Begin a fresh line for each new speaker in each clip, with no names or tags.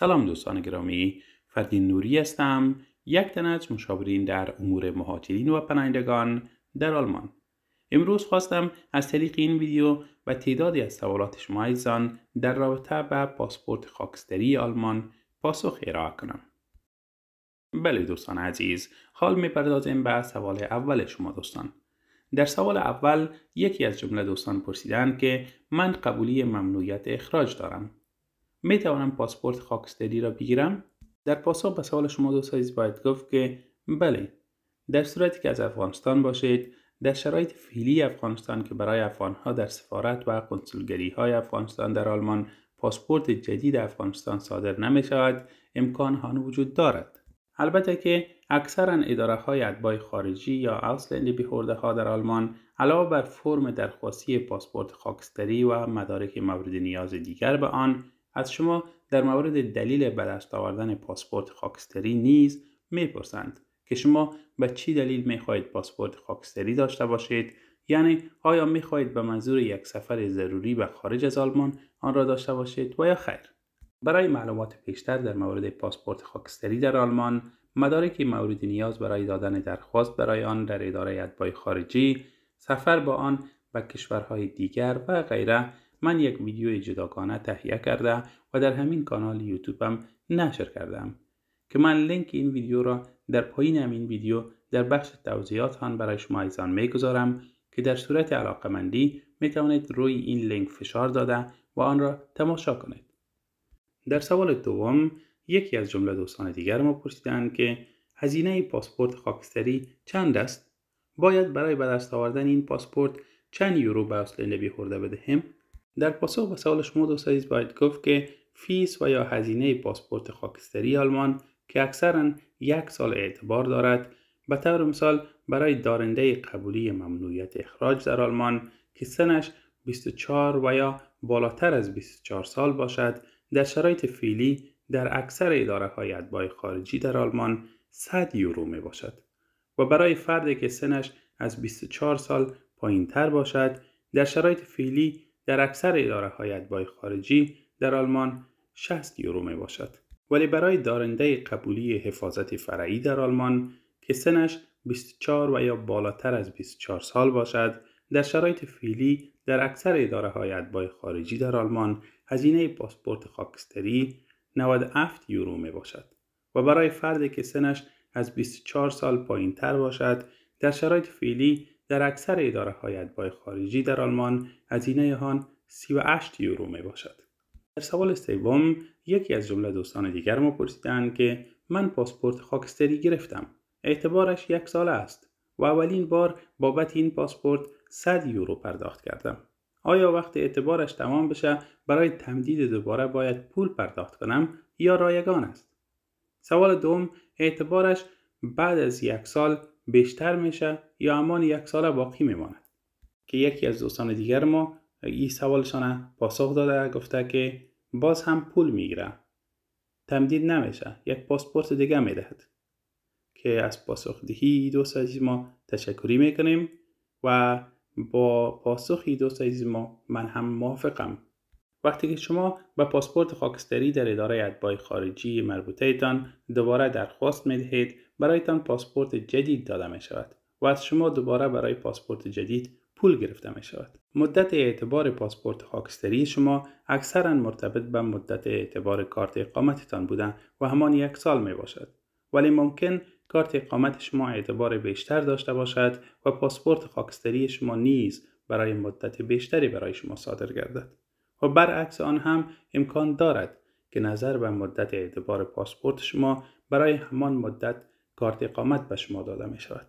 سلام دوستان گرامی فردین نوری هستم یک تن از مشاورین در امور مهاجرین و پناهندگان در آلمان امروز خواستم از طریق این ویدیو و تعدادی از سوالات شما ایزان در رابطه با پاسپورت خاکستری آلمان پاسخ ارائه کنم بله دوستان عزیز حال میپردازیم به سوال اول شما دوستان در سوال اول یکی از جمله دوستان پرسیدند که من قبولی ممنوعیت اخراج دارم می توانم پاسپورت خاکستری را بگیرم در پاسخ به سوال شما دوست سایز باید گفت که بله در صورتی که از افغانستان باشید در شرایط فعلی افغانستان که برای افغانها در سفارت و کنسولگری های افغانستان در آلمان پاسپورت جدید افغانستان صادر نمی شود امکان هان وجود دارد البته که اکثرا اداره های ادبای خارجی یا اوسلندی بیخورده ها در آلمان علاوه بر فرم درخواستی پاسپورت خاکستری و مدارک مورد نیاز دیگر به آن از شما در مورد دلیل به آوردن پاسپورت خاکستری نیز میپرسند که شما به چی دلیل میخواهید پاسپورت خاکستری داشته باشید یعنی آیا میخواهید به منظور یک سفر ضروری به خارج از آلمان آن را داشته باشید و یا خیر برای معلومات بیشتر در مورد پاسپورت خاکستری در آلمان مدارک مورد نیاز برای دادن درخواست برای آن در اداره ادبای خارجی سفر با آن و کشورهای دیگر و غیره من یک ویدیو جداگانه تهیه کرده و در همین کانال یوتیوبم نشر کردم که من لینک این ویدیو را در پایین همین ویدیو در بخش توضیحات هم برای شما ایزان میگذارم که در صورت مندی می توانید روی این لینک فشار داده و آن را تماشا کنید. در سوال دوم یکی از جمله دوستان دیگر ما پرسیدند که هزینه پاسپورت خاکستری چند است؟ باید برای به دست آوردن این پاسپورت چند یورو به اصل نبی خورده بدهم؟ در پاسخ به سوال شما دوست عزیز باید گفت که فیس و یا هزینه پاسپورت خاکستری آلمان که اکثرا یک سال اعتبار دارد به طور مثال برای دارنده قبولی ممنوعیت اخراج در آلمان که سنش 24 و یا بالاتر از 24 سال باشد در شرایط فعلی در اکثر اداره های ادبای خارجی در آلمان 100 یورو می باشد و برای فردی که سنش از 24 سال پایین تر باشد در شرایط فعلی در اکثر اداره های ادبای خارجی در آلمان 60 یورو می باشد. ولی برای دارنده قبولی حفاظت فرعی در آلمان که سنش 24 و یا بالاتر از 24 سال باشد در شرایط فعلی در اکثر اداره های ادبای خارجی در آلمان هزینه پاسپورت خاکستری 97 یورو می باشد و برای فردی که سنش از 24 سال پایین تر باشد در شرایط فعلی در اکثر اداره های ادبای خارجی در آلمان هزینه آن 38 یورو می باشد. در سوال سوم یکی از جمله دوستان دیگر ما پرسیدند که من پاسپورت خاکستری گرفتم. اعتبارش یک ساله است و اولین بار بابت این پاسپورت 100 یورو پرداخت کردم. آیا وقت اعتبارش تمام بشه برای تمدید دوباره باید پول پرداخت کنم یا رایگان است؟ سوال دوم اعتبارش بعد از یک سال بیشتر میشه یا امان یک ساله باقی میماند که یکی از دوستان دیگر ما این سوالشان پاسخ داده گفته که باز هم پول میگیره تمدید نمیشه یک پاسپورت دیگه میدهد که از پاسخ دهی دوست عزیز ما تشکری میکنیم و با پاسخ دوست عزیز ما من هم موافقم وقتی که شما به پاسپورت خاکستری در اداره اتباع خارجی مربوطهتان دوباره درخواست می دهید برایتان پاسپورت جدید داده می شود و از شما دوباره برای پاسپورت جدید پول گرفته می شود. مدت اعتبار پاسپورت خاکستری شما اکثرا مرتبط به مدت اعتبار کارت اقامتتان بودن و همان یک سال می باشد. ولی ممکن کارت اقامت شما اعتبار بیشتر داشته باشد و پاسپورت خاکستری شما نیز برای مدت بیشتری برای شما صادر گردد. و خب برعکس آن هم امکان دارد که نظر به مدت اعتبار پاسپورت شما برای همان مدت کارت اقامت به شما داده می شود.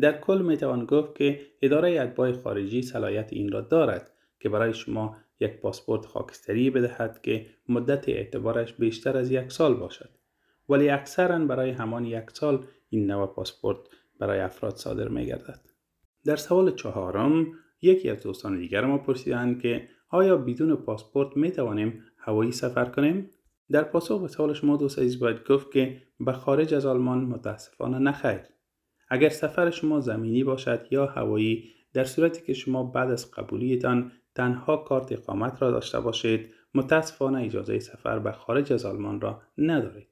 در کل می توان گفت که اداره اتباع خارجی صلاحیت این را دارد که برای شما یک پاسپورت خاکستری بدهد که مدت اعتبارش بیشتر از یک سال باشد. ولی اکثرا برای همان یک سال این نوع پاسپورت برای افراد صادر می گردد. در سوال چهارم یکی از دوستان دیگر ما پرسیدند که آیا بدون پاسپورت می توانیم هوایی سفر کنیم؟ در پاسخ به سوال شما دوست عزیز باید گفت که به خارج از آلمان متاسفانه نخیر. اگر سفر شما زمینی باشد یا هوایی در صورتی که شما بعد از قبولیتان تنها کارت اقامت را داشته باشید متاسفانه اجازه سفر به خارج از آلمان را ندارید.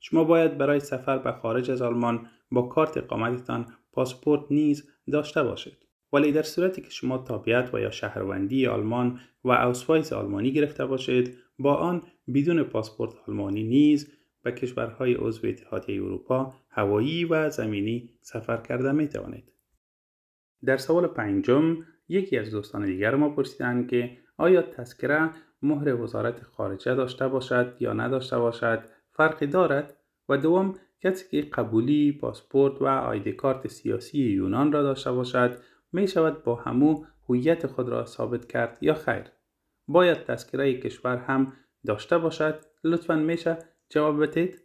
شما باید برای سفر به خارج از آلمان با کارت اقامتتان پاسپورت نیز داشته باشید. ولی در صورتی که شما تابعیت و یا شهروندی آلمان و اوسوایس آلمانی گرفته باشید با آن بدون پاسپورت آلمانی نیز به کشورهای عضو اتحادیه اروپا هوایی و زمینی سفر کرده می توانید. در سوال پنجم یکی از دوستان دیگر ما پرسیدند که آیا تذکره مهر وزارت خارجه داشته باشد یا نداشته باشد فرقی دارد و دوم کسی که قبولی پاسپورت و آیدی کارت سیاسی یونان را داشته باشد می شود با همو هویت خود را ثابت کرد یا خیر باید تذکره کشور هم داشته باشد لطفا میشه جواب بدید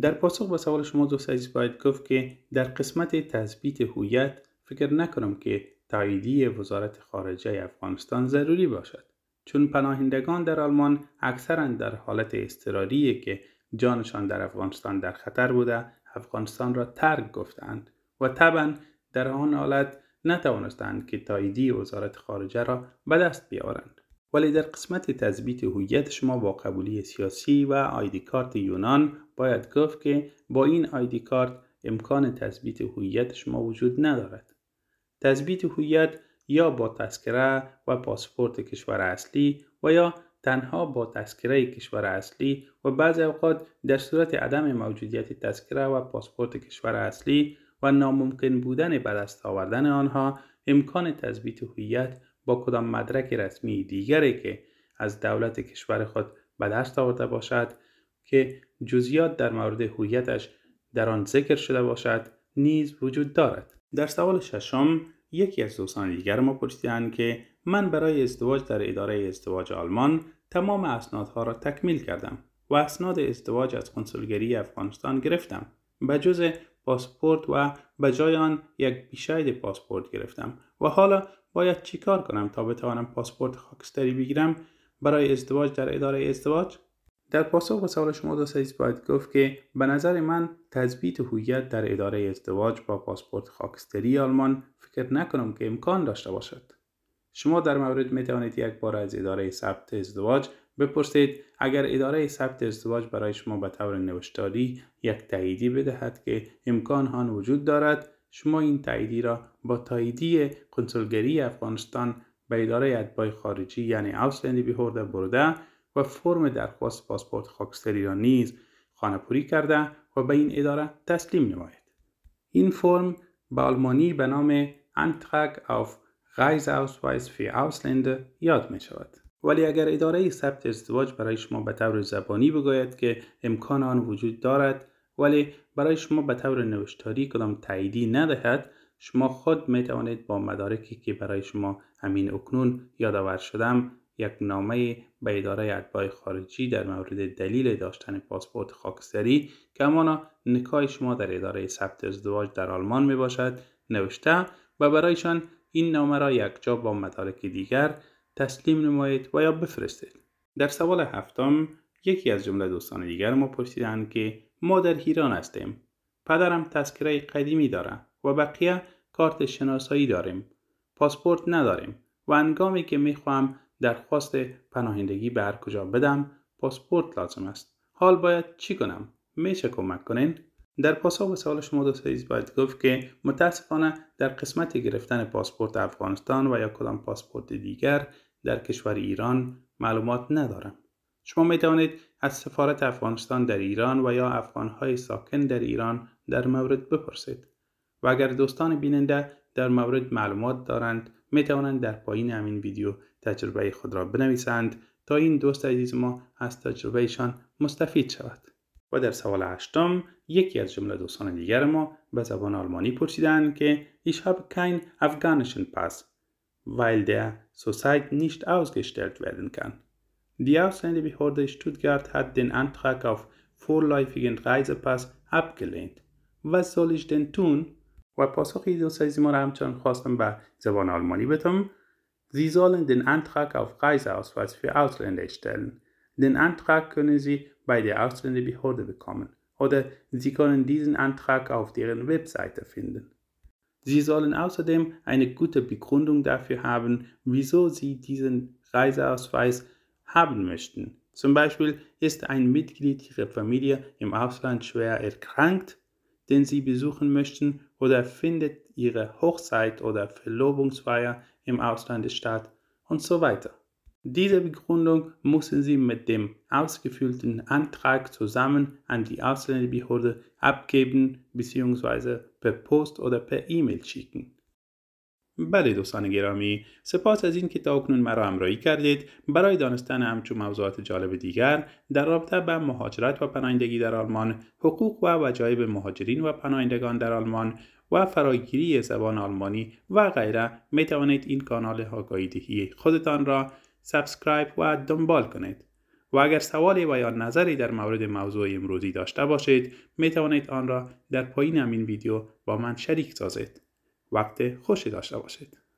در پاسخ به سوال شما دوست عزیز باید گفت که در قسمت تثبیت هویت فکر نکنم که تاییدی وزارت خارجه افغانستان ضروری باشد چون پناهندگان در آلمان اکثرا در حالت اضطراری که جانشان در افغانستان در خطر بوده افغانستان را ترک گفتند و طبعا در آن حالت نتوانستند که تاییدی وزارت خارجه را به دست بیاورند ولی در قسمت تثبیت هویت شما با قبولی سیاسی و آیدی کارت یونان باید گفت که با این آیدی کارت امکان تثبیت هویت شما وجود ندارد تثبیت هویت یا با تذکره و پاسپورت کشور اصلی و یا تنها با تذکره کشور اصلی و بعض اوقات در صورت عدم موجودیت تذکره و پاسپورت کشور اصلی و ناممکن بودن بدست دست آوردن آنها امکان تثبیت هویت با کدام مدرک رسمی دیگری که از دولت کشور خود به دست آورده باشد که جزئیات در مورد هویتش در آن ذکر شده باشد نیز وجود دارد در سوال ششم یکی از دوستان دیگر ما پرسیدند که من برای ازدواج در اداره ازدواج آلمان تمام اسنادها را تکمیل کردم و اسناد ازدواج از کنسولگری افغانستان گرفتم به جز پاسپورت و به جای آن یک بیشاید پاسپورت گرفتم و حالا باید چیکار کنم تا بتوانم پاسپورت خاکستری بگیرم برای ازدواج در اداره ازدواج در پاسخ به سوال شما دوست عزیز باید گفت که به نظر من تثبیت هویت در اداره ازدواج با پاسپورت خاکستری آلمان فکر نکنم که امکان داشته باشد شما در مورد می توانید یک بار از اداره ثبت ازدواج بپرسید اگر اداره ثبت ازدواج برای شما به طور نوشتاری یک تاییدی بدهد که امکان آن وجود دارد شما این تاییدی را با تاییدی کنسولگری افغانستان به اداره ادبای خارجی یعنی اوسلندی بیهورده برده و فرم درخواست پاسپورت خاکستری را نیز خانهپوری کرده و به این اداره تسلیم نماید این فرم به آلمانی به نام آف auf Reiseausweis فی Ausländer یاد می شود. ولی اگر اداره ثبت ازدواج برای شما به طور زبانی بگوید که امکان آن وجود دارد ولی برای شما به طور نوشتاری کدام تاییدی ندهد شما خود می توانید با مدارکی که برای شما همین اکنون یادآور شدم یک نامه به اداره اتباع خارجی در مورد دلیل داشتن پاسپورت خاکستری که همانا نکای شما در اداره ثبت ازدواج در آلمان می باشد نوشته و برایشان این نامه را یکجا با مدارک دیگر تسلیم نمایید و یا بفرستید در سوال هفتم یکی از جمله دوستان دیگر ما پرسیدند که ما در هیران هستیم پدرم تذکره قدیمی داره و بقیه کارت شناسایی داریم پاسپورت نداریم و انگامی که میخواهم درخواست پناهندگی به هر کجا بدم پاسپورت لازم است حال باید چی کنم میشه کمک کنین در پاسخ به سوال شما دوست سایز باید گفت که متاسفانه در قسمت گرفتن پاسپورت افغانستان و یا کدام پاسپورت دیگر در کشور ایران معلومات ندارم شما می توانید از سفارت افغانستان در ایران و یا افغانهای ساکن در ایران در مورد بپرسید و اگر دوستان بیننده در مورد معلومات دارند می توانند در پایین همین ویدیو تجربه خود را بنویسند تا این دوست عزیز ما از تجربهشان مستفید شود و در سوال هشتم یکی از جمله دوستان دیگر ما به زبان آلمانی پرسیدند که ایشاب کین افغانشن پس weil der zurzeit nicht ausgestellt werden kann. Die Ausländerbehörde Stuttgart hat den Antrag auf vorläufigen Reisepass abgelehnt. Was soll ich denn tun؟ Sie sollen den Antrag auf Reiseausweis für Ausländer stellen. Den Antrag können Sie bei der Ausländerbehörde bekommen oder Sie können diesen Antrag auf deren Webseite finden. Sie sollen außerdem eine gute Begründung dafür haben, wieso Sie diesen Reiseausweis haben möchten. Zum Beispiel ist ein Mitglied Ihrer Familie im Ausland schwer erkrankt, den Sie besuchen möchten, oder findet Ihre Hochzeit oder Verlobungsfeier im Ausland statt und so weiter. Diese Begründung müssen Sie mit dem ausgefüllten Antrag zusammen an die Ausländerbehörde abgeben bzw. per Post oder per E-Mail schicken. بله دوستان گرامی سپاس از این که تا اکنون مرا همراهی کردید برای دانستن همچون موضوعات جالب دیگر در رابطه به مهاجرت و پناهندگی در آلمان حقوق و وجایب مهاجرین و پناهندگان در آلمان و فراگیری زبان آلمانی و غیره می توانید این کانال آگاهی خودتان را سابسکرایب و دنبال کنید و اگر سوالی و یا نظری در مورد موضوع امروزی داشته باشید می توانید آن را در پایین همین ویدیو با من شریک سازید وقت خوشی داشته باشید